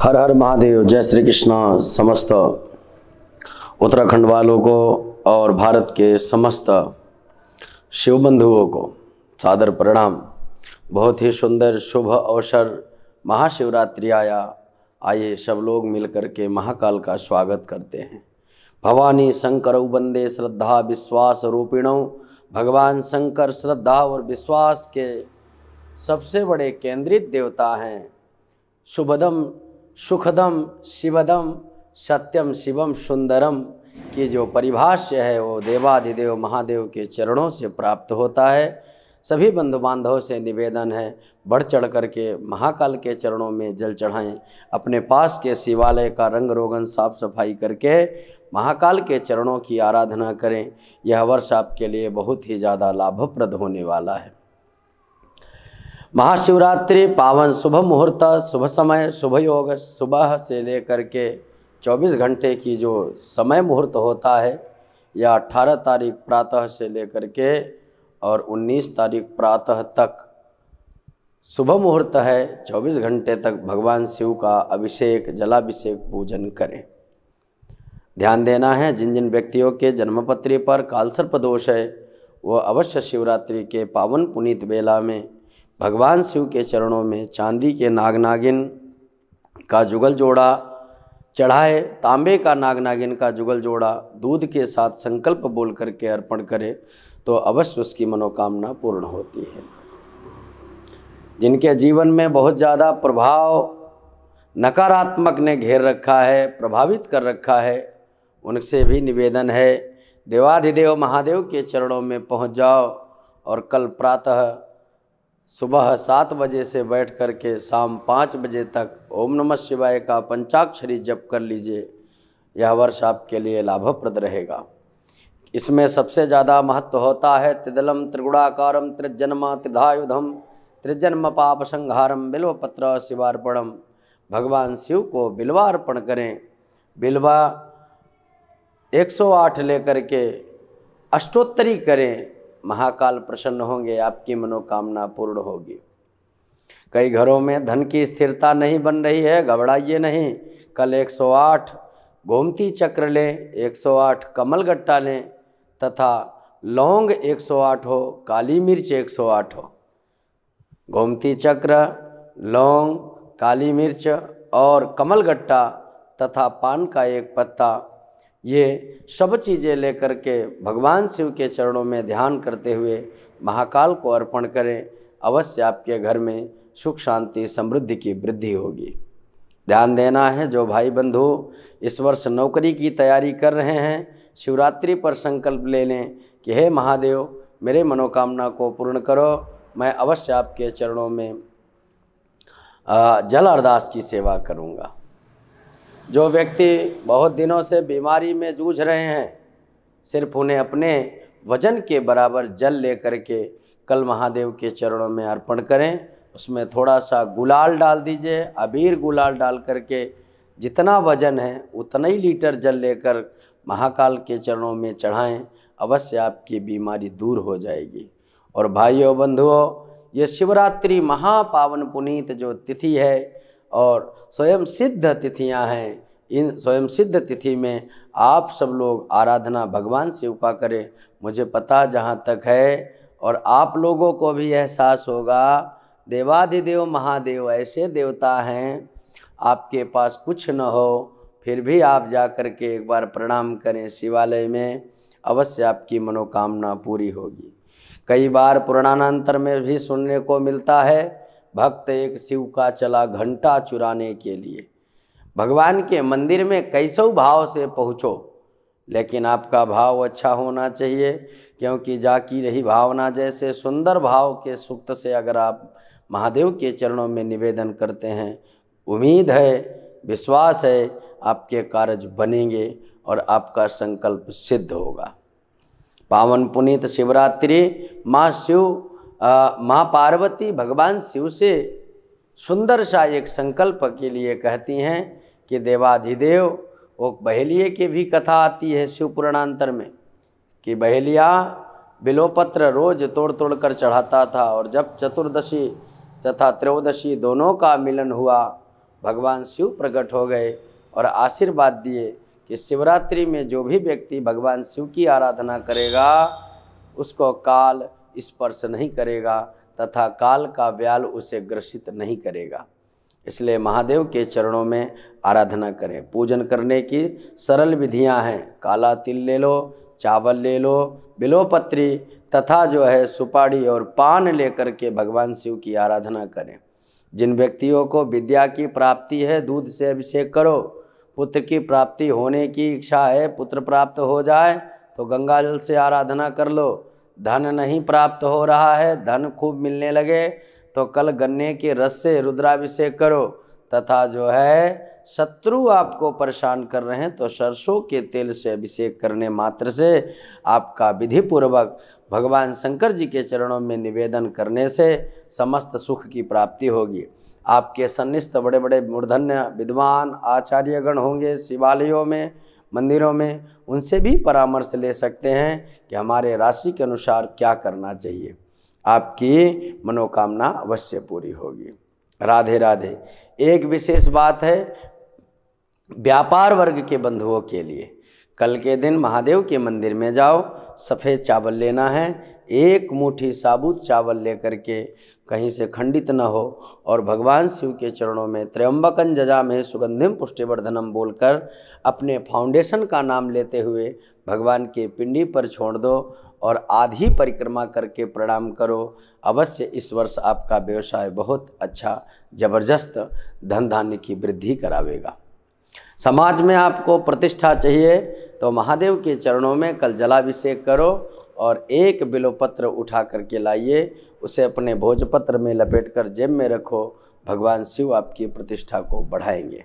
हर हर महादेव जय श्री कृष्णा समस्त उत्तराखंड वालों को और भारत के समस्त शिव बंधुओं को सादर प्रणाम बहुत ही सुंदर शुभ अवसर महाशिवरात्रि आया आइए सब लोग मिलकर के महाकाल का स्वागत करते हैं भवानी शंकर वंदे श्रद्धा विश्वास रूपिणों भगवान शंकर श्रद्धा और विश्वास के सबसे बड़े केंद्रित देवता हैं शुभदम सुखदम शिवदम सत्यम शिवम सुंदरम की जो परिभाष्य है वो देवाधिदेव महादेव के चरणों से प्राप्त होता है सभी बंधु बांधव से निवेदन है बढ़ चढ़ कर के महाकाल के चरणों में जल चढ़ाएं अपने पास के शिवालय का रंग रोगन साफ सफाई करके महाकाल के चरणों की आराधना करें यह वर्ष आपके लिए बहुत ही ज़्यादा लाभप्रद होने वाला है महाशिवरात्रि पावन शुभ मुहूर्त शुभ समय शुभ योग सुबह से लेकर के 24 घंटे की जो समय मुहूर्त होता है या 18 तारीख प्रातः से लेकर के और 19 तारीख प्रातः तक शुभ मुहूर्त है 24 घंटे तक भगवान शिव का अभिषेक जलाभिषेक पूजन करें ध्यान देना है जिन जिन व्यक्तियों के जन्मपत्री पर कालसर्प दोष है वह अवश्य शिवरात्रि के पावन पुनीत बेला में भगवान शिव के चरणों में चांदी के नाग नागिन का जुगल जोड़ा चढ़ाए तांबे का नाग नागिन का जुगल जोड़ा दूध के साथ संकल्प बोल करके अर्पण करे तो अवश्य उसकी मनोकामना पूर्ण होती है जिनके जीवन में बहुत ज़्यादा प्रभाव नकारात्मक ने घेर रखा है प्रभावित कर रखा है उनसे भी निवेदन है देवाधिदेव महादेव के चरणों में पहुंच जाओ और कल प्रातः सुबह सात बजे से बैठ कर के शाम पाँच बजे तक ओम नमः शिवाय का पंचाक्षरी जप कर लीजिए यह वर्ष आपके लिए लाभप्रद रहेगा इसमें सबसे ज़्यादा महत्व होता है त्रिदलम त्रिगुणाकारम त्रिजन्मा त्रिधायुधम त्रिजन्म पाप संहारम बिल्वपत्र शिवार्पणम भगवान शिव को बिल्वार्पण अर्पण करें बिल्वा 108 लेकर के अष्टोत्तरी करें महाकाल प्रसन्न होंगे आपकी मनोकामना पूर्ण होगी कई घरों में धन की स्थिरता नहीं बन रही है घबराइए नहीं कल 108 गोमती चक्र लें 108 कमल गट्टा लें तथा लौंग 108 हो काली मिर्च 108 हो गोमती चक्र लौंग काली मिर्च और कमल गट्टा तथा पान का एक पत्ता ये सब चीज़ें लेकर के भगवान शिव के चरणों में ध्यान करते हुए महाकाल को अर्पण करें अवश्य आपके घर में सुख शांति समृद्धि की वृद्धि होगी ध्यान देना है जो भाई बंधु इस वर्ष नौकरी की तैयारी कर रहे हैं शिवरात्रि पर संकल्प ले लें कि हे महादेव मेरे मनोकामना को पूर्ण करो मैं अवश्य आपके चरणों में जल अरदास की सेवा करूँगा जो व्यक्ति बहुत दिनों से बीमारी में जूझ रहे हैं सिर्फ उन्हें अपने वजन के बराबर जल लेकर के कल महादेव के चरणों में अर्पण करें उसमें थोड़ा सा गुलाल डाल दीजिए अबीर गुलाल डाल करके जितना वजन है उतना ही लीटर जल लेकर महाकाल के चरणों में चढ़ाएं अवश्य आपकी बीमारी दूर हो जाएगी और भाइयों बंधुओं ये शिवरात्रि महापावन पुनीत जो तिथि है और स्वयं सिद्ध तिथियाँ हैं इन स्वयं सिद्ध तिथि में आप सब लोग आराधना भगवान शिव का करें मुझे पता जहाँ तक है और आप लोगों को भी एहसास होगा देवाधिदेव महादेव ऐसे देवता हैं आपके पास कुछ न हो फिर भी आप जा कर के एक बार प्रणाम करें शिवालय में अवश्य आपकी मनोकामना पूरी होगी कई बार पुराणांतर में भी सुनने को मिलता है भक्त एक शिव का चला घंटा चुराने के लिए भगवान के मंदिर में कैसो भाव से पहुँचो लेकिन आपका भाव अच्छा होना चाहिए क्योंकि जाकी रही भावना जैसे सुंदर भाव के सुक्त से अगर आप महादेव के चरणों में निवेदन करते हैं उम्मीद है विश्वास है आपके कार्य बनेंगे और आपका संकल्प सिद्ध होगा पावन पुनीत शिवरात्रि माँ शिव माँ पार्वती भगवान शिव से सुंदर सा एक संकल्प के लिए कहती हैं कि देवाधिदेव वो बहेलिए की भी कथा आती है शिव पुराणांतर में कि बहेलिया बिलोपत्र रोज तोड़ तोड़ कर चढ़ाता था और जब चतुर्दशी तथा त्रयोदशी दोनों का मिलन हुआ भगवान शिव प्रकट हो गए और आशीर्वाद दिए कि शिवरात्रि में जो भी व्यक्ति भगवान शिव की आराधना करेगा उसको काल स्पर्श नहीं करेगा तथा काल का व्याल उसे ग्रसित नहीं करेगा इसलिए महादेव के चरणों में आराधना करें पूजन करने की सरल विधियां हैं काला तिल ले लो चावल ले लो बिलोपत्री तथा जो है सुपारी और पान लेकर के भगवान शिव की आराधना करें जिन व्यक्तियों को विद्या की प्राप्ति है दूध से अभिषेक करो पुत्र की प्राप्ति होने की इच्छा है पुत्र प्राप्त हो जाए तो गंगा जल से आराधना कर लो धन नहीं प्राप्त हो रहा है धन खूब मिलने लगे तो कल गन्ने के रस से रुद्राभिषेक करो तथा जो है शत्रु आपको परेशान कर रहे हैं तो सरसों के तेल से अभिषेक करने मात्र से आपका विधि पूर्वक भगवान शंकर जी के चरणों में निवेदन करने से समस्त सुख की प्राप्ति होगी आपके सन्निष्ठ बड़े बड़े मूर्धन्य विद्वान आचार्यगण होंगे शिवालयों में मंदिरों में उनसे भी परामर्श ले सकते हैं कि हमारे राशि के अनुसार क्या करना चाहिए आपकी मनोकामना अवश्य पूरी होगी राधे राधे एक विशेष बात है व्यापार वर्ग के बंधुओं के लिए कल के दिन महादेव के मंदिर में जाओ सफ़ेद चावल लेना है एक मुट्ठी साबुत चावल लेकर के कहीं से खंडित न हो और भगवान शिव के चरणों में त्रयम्बकन जजा में सुगंधिम पुष्टिवर्धनम बोलकर अपने फाउंडेशन का नाम लेते हुए भगवान के पिंडी पर छोड़ दो और आधी परिक्रमा करके प्रणाम करो अवश्य इस वर्ष आपका व्यवसाय बहुत अच्छा ज़बरदस्त धन धान्य की वृद्धि करावेगा समाज में आपको प्रतिष्ठा चाहिए तो महादेव के चरणों में कल जलाभिषेक करो और एक बिलोपत्र उठा करके लाइए उसे अपने भोजपत्र में लपेट कर जेब में रखो भगवान शिव आपकी प्रतिष्ठा को बढ़ाएंगे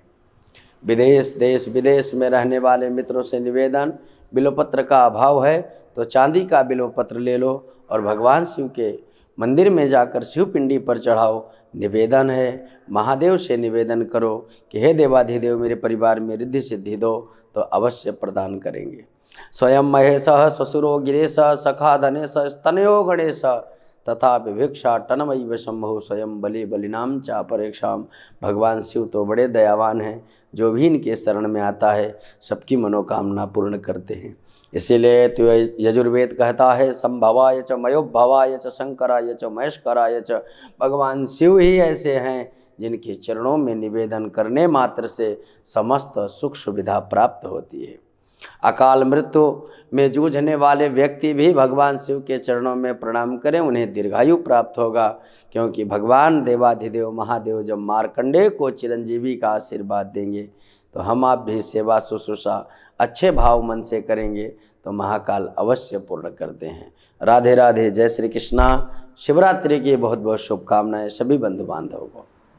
विदेश देश विदेश में रहने वाले मित्रों से निवेदन बिलोपत्र का अभाव है तो चांदी का बिलोपत्र ले लो और भगवान शिव के मंदिर में जाकर शिवपिंडी पर चढ़ाओ निवेदन है महादेव से निवेदन करो कि हे देवाधिदेव मेरे परिवार में रिद्धि सिद्धि दो तो अवश्य प्रदान करेंगे स्वयं महेश ससुरो गिरेश सखा धनेश स्तनयो गणेश तथा विभिक्षा टनमय शंभु स्वयं बलि बलिनाम चा परेक्षा भगवान शिव तो बड़े दयावान हैं जो भी इनके शरण में आता है सबकी मनोकामना पूर्ण करते हैं इसीलिए तो यजुर्वेद कहता है संभवाय च मयोभवाय च शंकराय च महेशकराय च भगवान शिव ही ऐसे हैं जिनके चरणों में निवेदन करने मात्र से समस्त सुख सुविधा प्राप्त होती है अकाल मृत्यु में जूझने वाले व्यक्ति भी भगवान शिव के चरणों में प्रणाम करें उन्हें दीर्घायु प्राप्त होगा क्योंकि भगवान देवाधिदेव महादेव जब मारकंडे को चिरंजीवी का आशीर्वाद देंगे तो हम आप भी सेवा शुश्रूषा अच्छे भाव मन से करेंगे तो महाकाल अवश्य पूर्ण करते हैं राधे राधे जय श्री कृष्णा शिवरात्रि की बहुत बहुत शुभकामनाएं सभी बंधु बांधवों को